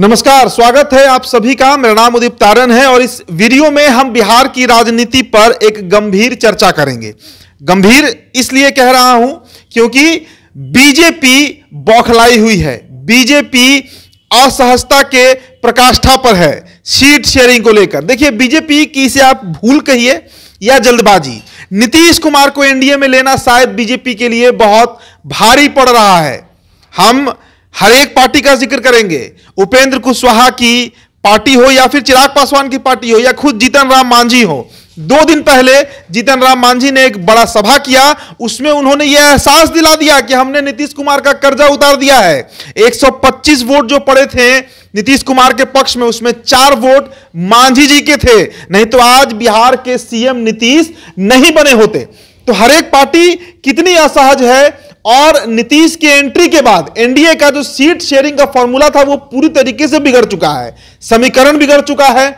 नमस्कार स्वागत है आप सभी का मेरा नाम उदीप तारन है और इस वीडियो में हम बिहार की राजनीति पर एक गंभीर चर्चा करेंगे गंभीर इसलिए कह रहा हूं क्योंकि बीजेपी बौखलाई हुई है बीजेपी असहजता के प्रकाष्ठा पर है सीट शेयरिंग को लेकर देखिए बीजेपी की से आप भूल कहिए या जल्दबाजी नीतीश कुमार को एनडीए में लेना शायद बीजेपी के लिए बहुत भारी पड़ रहा है हम हर एक पार्टी का जिक्र करेंगे उपेंद्र कुशवाहा की पार्टी हो या फिर चिराग पासवान की पार्टी हो या खुद जीतन राम मांझी हो दो दिन पहले जीतन राम मांझी ने एक बड़ा सभा किया उसमें उन्होंने यह एहसास दिला दिया कि हमने नीतीश कुमार का कर्जा उतार दिया है 125 वोट जो पड़े थे नीतीश कुमार के पक्ष में उसमें चार वोट मांझी जी के थे नहीं तो आज बिहार के सीएम नीतीश नहीं बने होते तो हर एक पार्टी कितनी असहज है और नीतीश की एंट्री के बाद एनडीए का जो सीट शेयरिंग का फॉर्मूला था वो पूरी तरीके से बिगड़ चुका है समीकरण बिगड़ चुका है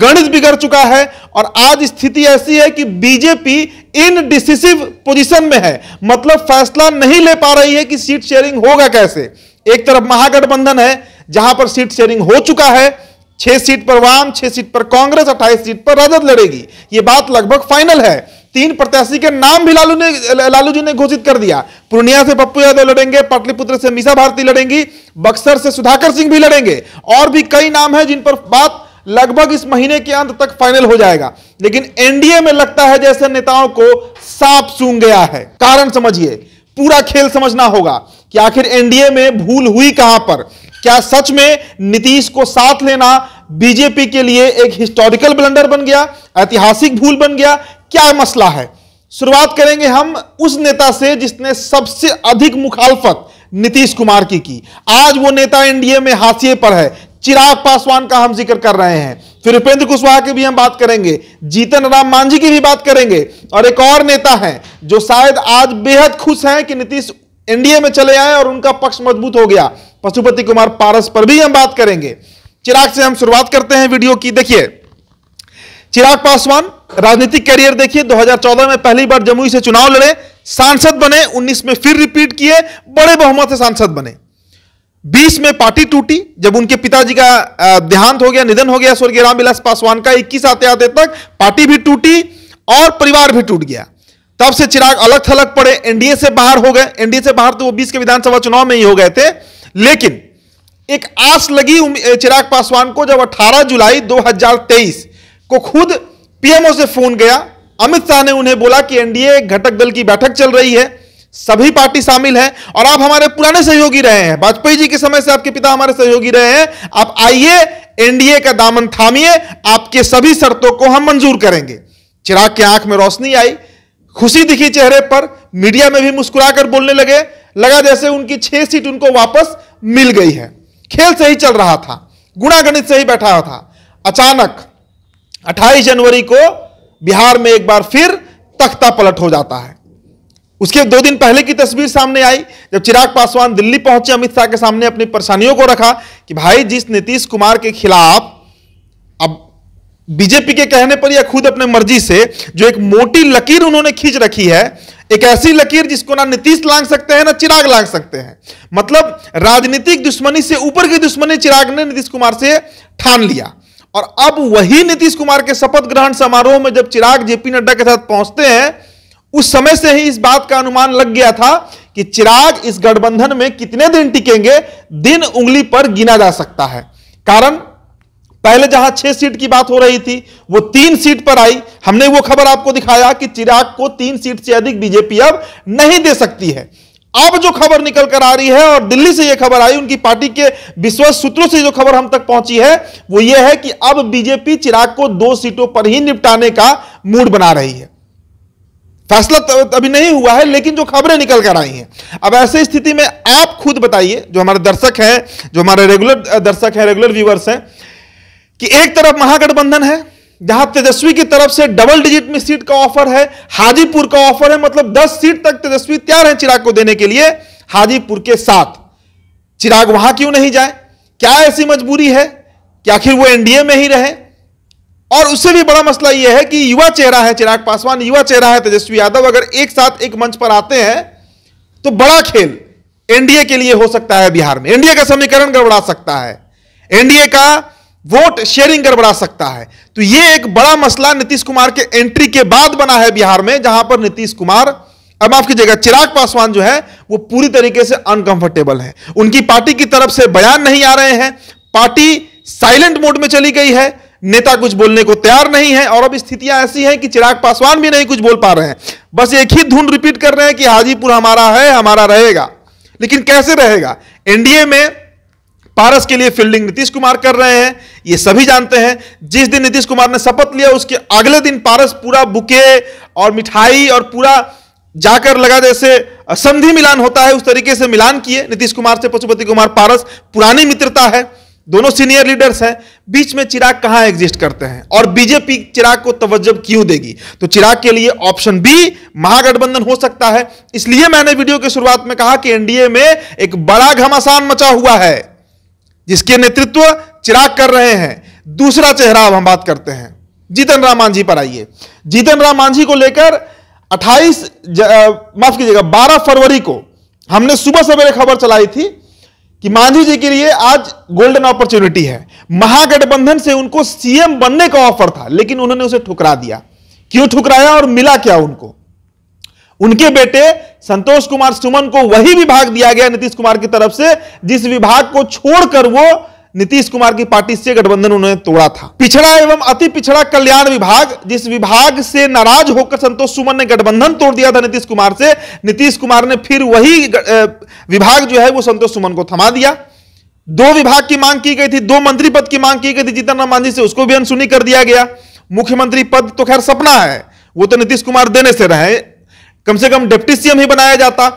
गणित बिगड़ चुका है और आज स्थिति ऐसी है कि बीजेपी इन डिसिसिव पोजीशन में है मतलब फैसला नहीं ले पा रही है कि सीट शेयरिंग होगा कैसे एक तरफ महागठबंधन है जहां पर सीट शेयरिंग हो चुका है छह सीट पर वाम छह सीट पर कांग्रेस अट्ठाईस सीट पर राजद लड़ेगी यह बात लगभग फाइनल है तीन प्रत्याशी के नाम भी लालू ने लालू जी ने घोषित कर दिया पूर्णिया से पप्पू यादव लड़ेंगे पाटलिपुत्र से मीसा भारती लड़ेंगी बक्सर से सुधाकर सिंह भी लड़ेंगे और भी कई नाम है जिन पर बात लगभग इस महीने के अंत तक फाइनल हो जाएगा लेकिन एनडीए में लगता है जैसे नेताओं को सांप सूंघ गया है कारण समझिए पूरा खेल समझना होगा कि आखिर एनडीए में भूल हुई कहां पर क्या सच में नीतीश को साथ लेना बीजेपी के लिए एक हिस्टोरिकल ब्लंडर बन गया ऐतिहासिक भूल बन गया क्या मसला है शुरुआत करेंगे हम उस नेता से जिसने सबसे अधिक मुखालफत नीतीश कुमार की की आज वो नेता एनडीए में हाशिए पर है चिराग पासवान का हम जिक्र कर रहे हैं फिर उपेंद्र कुशवाहा की भी हम बात करेंगे जीतन राम मांझी की भी बात करेंगे और एक और नेता है जो शायद आज बेहद खुश हैं कि नीतीश एनडीए में चले आए और उनका पक्ष मजबूत हो गया पशुपति कुमार पारस पर भी हम बात करेंगे चिराग से हम शुरुआत करते हैं वीडियो की देखिए चिराग पासवान राजनीतिक करियर देखिए 2014 में पहली बार जमुई से चुनाव लड़े सांसद बने 19 में फिर रिपीट किए बड़े बहुमत से सांसद बने 20 में पार्टी टूटी जब उनके पिताजी का देहांत हो गया निधन हो गया स्वर्गीय रामविलास पासवान का 21 आते आते तक पार्टी भी टूटी और परिवार भी टूट गया तब से चिराग अलग थलग पड़े एनडीए से बाहर हो गए एनडीए से बाहर तो वो बीस के विधानसभा चुनाव में ही हो गए थे लेकिन एक आस लगी चिराग पासवान को जब 18 जुलाई 2023 को खुद पीएमओ से फोन गया अमित शाह ने उन्हें बोला कि एनडीए घटक दल की बैठक चल रही है सभी पार्टी शामिल है और आप हमारे पुराने सहयोगी रहे हैं वाजपेयी जी के समय से आपके पिता हमारे सहयोगी रहे हैं आप आइए एनडीए का दामन थामिए आपके सभी शर्तों को हम मंजूर करेंगे चिराग की आंख में रोशनी आई खुशी दिखी चेहरे पर मीडिया में भी मुस्कुराकर बोलने लगे लगा जैसे उनकी छह सीट उनको वापस मिल गई है खेल सही चल रहा था गुणागणित सही बैठा था अचानक 28 जनवरी को बिहार में एक बार फिर तख्ता पलट हो जाता है उसके दो दिन पहले की तस्वीर सामने आई जब चिराग पासवान दिल्ली पहुंचे अमित शाह के सामने अपनी परेशानियों को रखा कि भाई जिस नीतीश कुमार के खिलाफ अब बीजेपी के कहने पर या खुद अपने मर्जी से जो एक मोटी लकीर उन्होंने खींच रखी है एक ऐसी लकीर जिसको ना नीतीश लांग सकते हैं ना चिराग लांग सकते हैं मतलब राजनीतिक दुश्मनी से ऊपर की दुश्मनी चिराग ने नीतीश कुमार से ठान लिया और अब वही नीतीश कुमार के शपथ ग्रहण समारोह में जब चिराग जेपी नड्डा के साथ पहुंचते हैं उस समय से ही इस बात का अनुमान लग गया था कि चिराग इस गठबंधन में कितने दिन टिकेंगे दिन उंगली पर गिना जा सकता है कारण पहले जहां छह सीट की बात हो रही थी वो तीन सीट पर आई हमने वो खबर आपको दिखाया कि चिराग को तीन सीट से अधिक बीजेपी अब नहीं दे सकती है अब जो खबर निकल कर आ रही है और दिल्ली से यह खबर आई उनकी पार्टी के विश्वास सूत्रों से जो खबर हम तक पहुंची है वो यह है कि अब बीजेपी चिराग को दो सीटों पर ही निपटाने का मूड बना रही है फैसला अभी नहीं हुआ है लेकिन जो खबरें निकल कर आई हैं अब ऐसी स्थिति में आप खुद बताइए जो हमारे दर्शक हैं जो हमारे रेगुलर दर्शक हैं रेगुलर व्यूवर्स हैं कि एक तरफ महागठबंधन है जहां तेजस्वी की तरफ से डबल डिजिट में सीट का ऑफर है हाजीपुर का ऑफर है मतलब 10 सीट तक तेजस्वी तैयार है चिराग को देने के लिए हाजीपुर के साथ चिराग वहां क्यों नहीं जाए क्या ऐसी मजबूरी है कि आखिर वो एनडीए में ही रहे और उससे भी बड़ा मसला यह है कि युवा चेहरा है चिराग पासवान युवा चेहरा है तेजस्वी यादव अगर एक साथ एक मंच पर आते हैं तो बड़ा खेल एनडीए के लिए हो सकता है बिहार में एनडीए का समीकरण गड़बड़ा सकता है एनडीए का वोट शेयरिंग गड़बड़ा सकता है तो यह एक बड़ा मसला नीतीश कुमार के एंट्री के बाद बना है बिहार में जहां पर नीतीश कुमार अब माफ कीजिएगा चिराग पासवान जो है वो पूरी तरीके से अनकंफर्टेबल है उनकी पार्टी की तरफ से बयान नहीं आ रहे हैं पार्टी साइलेंट मोड में चली गई है नेता कुछ बोलने को तैयार नहीं है और अब स्थितियां ऐसी हैं कि चिराग पासवान भी नहीं कुछ बोल पा रहे हैं बस एक ही धुन रिपीट कर रहे हैं कि हाजीपुर हमारा है हमारा रहेगा लेकिन कैसे रहेगा एनडीए में पारस के लिए फील्डिंग नीतीश कुमार कर रहे हैं ये सभी जानते हैं जिस दिन नीतीश कुमार ने शपथ लिया उसके अगले दिन पारस पूरा बुके और मिठाई और पूरा जाकर लगा जैसे संधि मिलान होता है उस तरीके से मिलान किए नीतीश कुमार से पशुपति कुमार पारस पुरानी मित्रता है दोनों सीनियर लीडर्स हैं बीच में चिराग कहां एग्जिस्ट करते हैं और बीजेपी चिराग को तवज्जब क्यों देगी तो चिराग के लिए ऑप्शन बी महागठबंधन हो सकता है इसलिए मैंने वीडियो की शुरुआत में कहा कि एनडीए में एक बड़ा घमासान मचा हुआ है जिसके नेतृत्व चिराग कर रहे हैं दूसरा चेहरा अब हम बात करते हैं जीतन राम मांझी पर आइए जीतन राम मांझी को लेकर 28 माफ कीजिएगा 12 फरवरी को हमने सुबह सवेरे खबर चलाई थी कि मांझी जी के लिए आज गोल्डन अपॉर्चुनिटी है महागठबंधन से उनको सीएम बनने का ऑफर था लेकिन उन्होंने उसे ठुकरा दिया क्यों ठुकराया और मिला क्या उनको उनके बेटे संतोष कुमार सुमन को वही विभाग दिया गया नीतीश कुमार की तरफ से जिस विभाग को छोड़कर वो नीतीश कुमार की पार्टी से गठबंधन उन्होंने तोड़ा था पिछड़ा एवं अति पिछड़ा कल्याण विभाग जिस विभाग से नाराज होकर संतोष सुमन ने गठबंधन तोड़ दिया था नीतीश कुमार से नीतीश कुमार ने फिर वही विभाग जो है वो संतोष सुमन को थमा दिया दो विभाग की मांग की गई थी दो मंत्री पद की मांग की गई थी जीतन राम मांझी से उसको भी अनसुनी कर दिया गया मुख्यमंत्री पद तो खैर सपना है वो तो नीतीश कुमार देने से रहे कम से कम डिप्टी सीएम ही बनाया जाता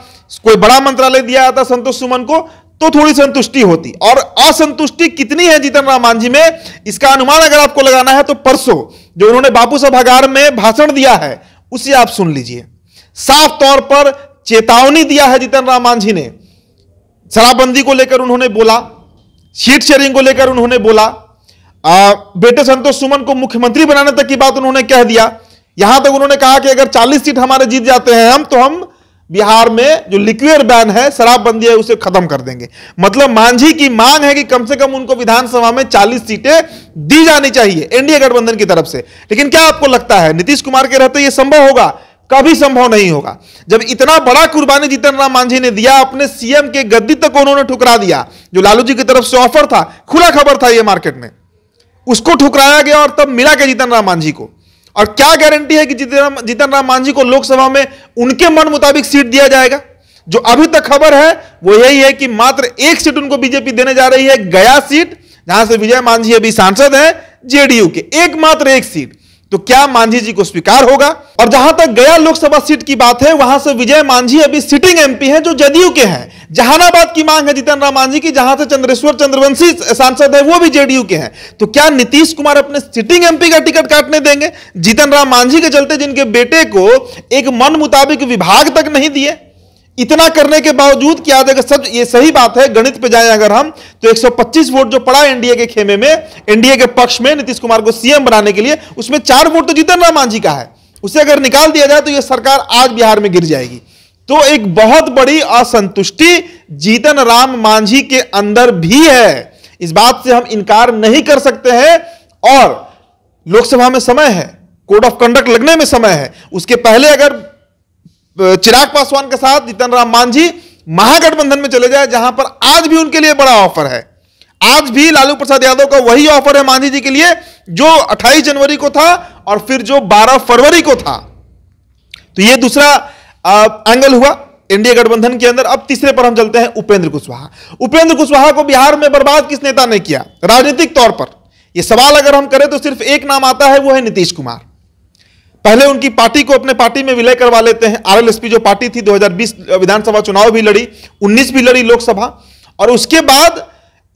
कोई बड़ा मंत्रालय दिया जाता संतोष सुमन को तो थोड़ी संतुष्टि होती और असंतुष्टि कितनी है जीतन राम मांझी में इसका अनुमान अगर आपको लगाना है तो परसों जो उन्होंने बापू सभागार में भाषण दिया है उसे आप सुन लीजिए साफ तौर पर चेतावनी दिया है जीतन राम मांझी ने शराबबंदी को लेकर उन्होंने बोला सीट शेयरिंग को लेकर उन्होंने बोला आ, बेटे संतोष सुमन को मुख्यमंत्री बनाने तक की बात उन्होंने कह दिया यहां तक उन्होंने कहा कि अगर 40 सीट हमारे जीत जाते हैं हम तो हम बिहार में जो लिक्वियर बैन है शराबबंदी है उसे खत्म कर देंगे मतलब मांझी की मांग है कि कम से कम उनको विधानसभा में 40 सीटें दी जानी चाहिए एनडीए गठबंधन की तरफ से लेकिन क्या आपको लगता है नीतीश कुमार के रहते यह संभव होगा कभी संभव नहीं होगा जब इतना बड़ा कुर्बानी जीतन राम मांझी ने दिया अपने सीएम के गद्दी तक उन्होंने ठुकरा दिया जो लालू जी की तरफ से ऑफर था खुला खबर था यह मार्केट में उसको ठुकराया गया और तब मिला के जीतन राम मांझी को और क्या गारंटी है कि जीतन राम मांझी को लोकसभा में उनके मन मुताबिक सीट दिया जाएगा जो अभी तक खबर है वो यही है कि मात्र एक सीट उनको बीजेपी देने जा रही है गया सीट जहां से विजय मांझी अभी सांसद है जेडीयू के एकमात्र एक सीट तो क्या मांझी जी को स्वीकार होगा और जहां तक गया लोकसभा सीट की बात है वहां से विजय मांझी अभी सिटिंग एमपी हैं जो जदयू के हैं जहानाबाद की मांग है जीतन राम मांझी की जहां से चंद्रेश्वर चंद्रवंशी सांसद है वो भी जेडीयू के हैं तो क्या नीतीश कुमार अपने सिटिंग एमपी का टिकट काटने देंगे जीतन राम मांझी के चलते जिनके बेटे को एक मन मुताबिक विभाग तक नहीं दिए इतना करने के बावजूद क्या अगर सब ये सही बात है गणित पे जाएं अगर हम तो 125 वोट जो पड़ा एनडीए के खेमे में एनडीए के पक्ष में नीतीश कुमार को सीएम बनाने के लिए उसमें चार वोट तो जीतन राम मांझी का है उसे अगर निकाल दिया जाए तो यह सरकार आज बिहार में गिर जाएगी तो एक बहुत बड़ी असंतुष्टि जीतन राम मांझी के अंदर भी है इस बात से हम इनकार नहीं कर सकते हैं और लोकसभा में समय है कोड ऑफ कंडक्ट लगने में समय है उसके पहले अगर चिराग पासवान के साथ जीतन राम मांझी महागठबंधन में चले जाए जहां पर आज भी उनके लिए बड़ा ऑफर है आज भी लालू प्रसाद यादव का वही ऑफर है मांझी जी के लिए जो 28 जनवरी को था और फिर जो 12 फरवरी को था तो ये दूसरा एंगल हुआ एनडीए गठबंधन के अंदर अब तीसरे पर हम चलते हैं उपेंद्र कुशवाहा उपेंद्र कुशवाहा को बिहार में बर्बाद किस नेता ने किया राजनीतिक तौर पर यह सवाल अगर हम करें तो सिर्फ एक नाम आता है वह है नीतीश कुमार पहले उनकी पार्टी को अपने पार्टी में विलय करवा लेते हैं आरएलएसपी जो पार्टी थी 2020 विधानसभा चुनाव भी लड़ी 19 भी लड़ी लोकसभा और उसके बाद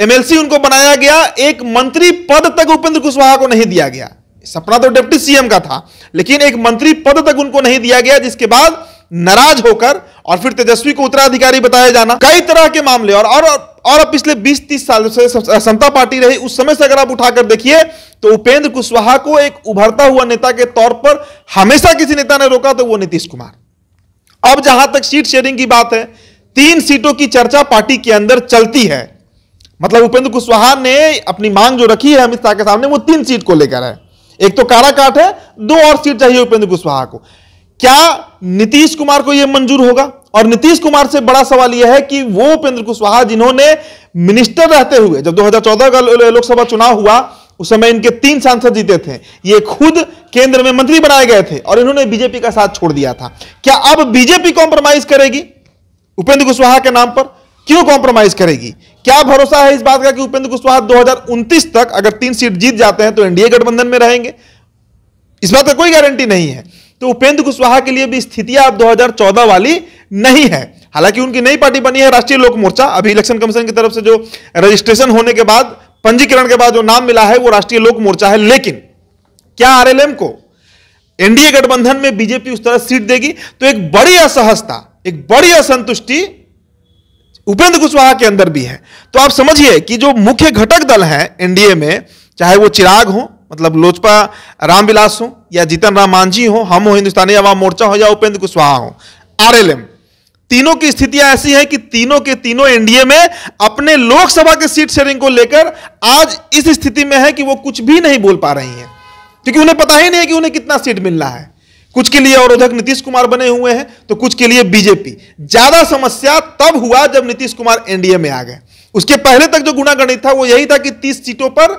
एमएलसी उनको बनाया गया एक मंत्री पद तक उपेंद्र कुशवाहा को नहीं दिया गया सपना तो डिप्टी सीएम का था लेकिन एक मंत्री पद तक उनको नहीं दिया गया जिसके बाद नाराज होकर और फिर तेजस्वी को उत्तराधिकारी बताया जाना कई तरह के मामले और और, और अब पिछले 20-30 साल से समता पार्टी रही उस समय से अगर आप उठाकर देखिए तो उपेंद्र कुशवाहा को एक उभरता हुआ नेता के तौर पर हमेशा किसी नेता ने रोका तो वो नीतीश कुमार अब जहां तक सीट शेयरिंग की बात है तीन सीटों की चर्चा पार्टी के अंदर चलती है मतलब उपेंद्र कुशवाहा ने अपनी मांग जो रखी है अमित शाह के सामने वो तीन सीट को लेकर है एक तो काराकाट है दो और सीट चाहिए उपेंद्र कुशवाहा को क्या नीतीश कुमार को यह मंजूर होगा और नीतीश कुमार से बड़ा सवाल यह है कि वो उपेंद्र कुशवाहा जिन्होंने मिनिस्टर रहते हुए जब 2014 का लोकसभा चुनाव हुआ उस समय इनके तीन सांसद जीते थे ये खुद केंद्र में मंत्री बनाए गए थे और इन्होंने बीजेपी का साथ छोड़ दिया था क्या अब बीजेपी कॉम्प्रोमाइज करेगी उपेंद्र कुशवाहा के नाम पर क्यों कॉम्प्रोमाइज करेगी क्या भरोसा है इस बात का कि उपेंद्र कुशवाहा दो तक अगर तीन सीट जीत जाते हैं तो एनडीए गठबंधन में रहेंगे इस बात का कोई गारंटी नहीं है तो उपेंद्र कुशवाहा के लिए भी स्थितियां अब 2014 वाली नहीं है हालांकि उनकी नई पार्टी बनी है राष्ट्रीय लोक मोर्चा अभी इलेक्शन कमीशन की तरफ से जो रजिस्ट्रेशन होने के बाद पंजीकरण के बाद जो नाम मिला है वो राष्ट्रीय लोक मोर्चा है लेकिन क्या आरएलएम को एनडीए गठबंधन में बीजेपी उस तरह सीट देगी तो एक बड़ी असहजता एक बड़ी असंतुष्टि उपेंद्र कुशवाहा के अंदर भी है तो आप समझिए कि जो मुख्य घटक दल हैं एनडीए में चाहे वो चिराग हो मतलब लोजपा रामविलास हो या जीतन राम मांझी हो हम हो हिंदुस्तानी आवाम मोर्चा हो या उपेंद्र कुशवाहा हो आरएलएम तीनों की स्थितियां ऐसी है कि तीनों के तीनों एनडीए में अपने लोकसभा के सीट शेयरिंग को लेकर आज इस स्थिति में है कि वो कुछ भी नहीं बोल पा रही हैं क्योंकि उन्हें पता ही नहीं है कि उन्हें कितना सीट मिल रहा है कुछ के लिए और उधर नीतीश कुमार बने हुए हैं तो कुछ के लिए बीजेपी ज्यादा समस्या तब हुआ जब नीतीश कुमार एनडीए में आ गए उसके पहले तक जो गुणागणित था वो यही था कि तीस सीटों पर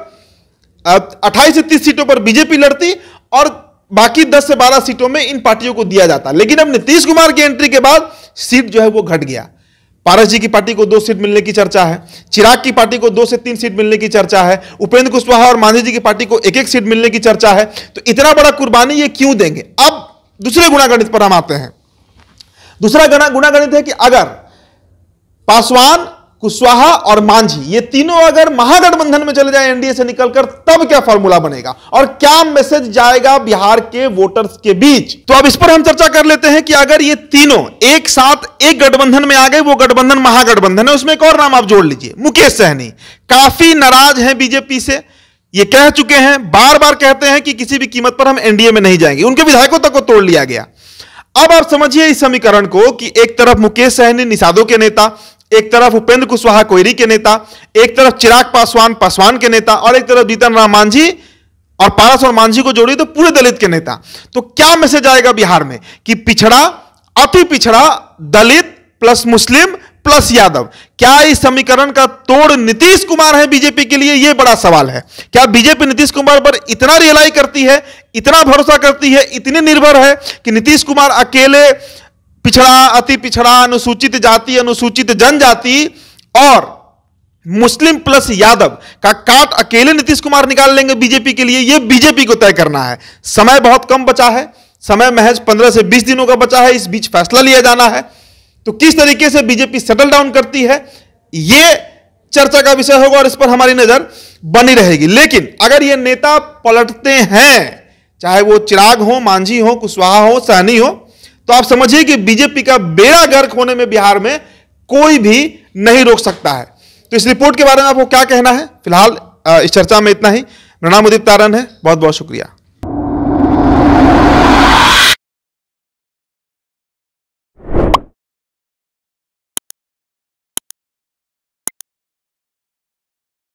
अट्ठाईस से तीस सीटों पर बीजेपी लड़ती और बाकी 10 से 12 सीटों में इन पार्टियों को दिया जाता लेकिन अब नीतीश कुमार की एंट्री के बाद सीट जो है वो घट गया पारस जी की पार्टी को दो सीट मिलने की चर्चा है चिराग की पार्टी को दो से तीन सीट मिलने की चर्चा है उपेंद्र कुशवाहा और मांझी जी की पार्टी को एक एक सीट मिलने की चर्चा है तो इतना बड़ा कुर्बानी ये क्यों देंगे अब दूसरे गुणागणित पर हम आते हैं दूसरा गुणागणित है कि अगर पासवान कुशवाहा और मांझी ये तीनों अगर महागठबंधन में चले जाए एनडीए से निकलकर तब क्या फॉर्मूला बनेगा और क्या मैसेज जाएगा बिहार के वोटर्स के बीच तो अब इस पर हम चर्चा कर लेते हैं कि अगर ये तीनों एक साथ एक गठबंधन में आ गए वो गठबंधन महागठबंधन है उसमें एक और नाम आप जोड़ लीजिए मुकेश सहनी काफी नाराज है बीजेपी से ये कह चुके हैं बार बार कहते हैं कि किसी भी कीमत पर हम एनडीए में नहीं जाएंगे उनके विधायकों तक को तोड़ लिया गया अब आप समझिए इस समीकरण को कि एक तरफ मुकेश सहनी निषादों के नेता एक तरफ उपेंद्र कुशवाहा कोयरी के नेता एक तरफ चिराग पासवान पासवान के नेता और एक तरफ जीतन राम मांझी और पारस और मांझी को जोड़ी तो पूरे दलित के नेता तो क्या मैसेज आएगा बिहार में कि पिछड़ा अति पिछड़ा Dalit plus Muslim plus Yadav क्या इस समीकरण का तोड़ नीतीश कुमार है बीजेपी के लिए यह बड़ा सवाल है क्या बीजेपी नीतीश कुमार पर इतना रियलाइज करती है इतना भरोसा करती है इतनी निर्भर है कि नीतीश कुमार अकेले पिछड़ा अति पिछड़ा अनुसूचित जाति अनुसूचित जनजाति और मुस्लिम प्लस यादव का काट अकेले नीतीश कुमार निकाल लेंगे बीजेपी के लिए यह बीजेपी को तय करना है समय बहुत कम बचा है समय महज 15 से 20 दिनों का बचा है इस बीच फैसला लिया जाना है तो किस तरीके से बीजेपी सेटल डाउन करती है यह चर्चा का विषय होगा और इस पर हमारी नजर बनी रहेगी लेकिन अगर ये नेता पलटते हैं चाहे वो चिराग हो मांझी हो कुशवाहा हो सहनी हो तो आप समझिए कि बीजेपी का बेड़ा गर्क होने में बिहार में कोई भी नहीं रोक सकता है तो इस रिपोर्ट के बारे में आपको क्या कहना है फिलहाल इस चर्चा में इतना ही प्रणाम उदित तारण है बहुत बहुत शुक्रिया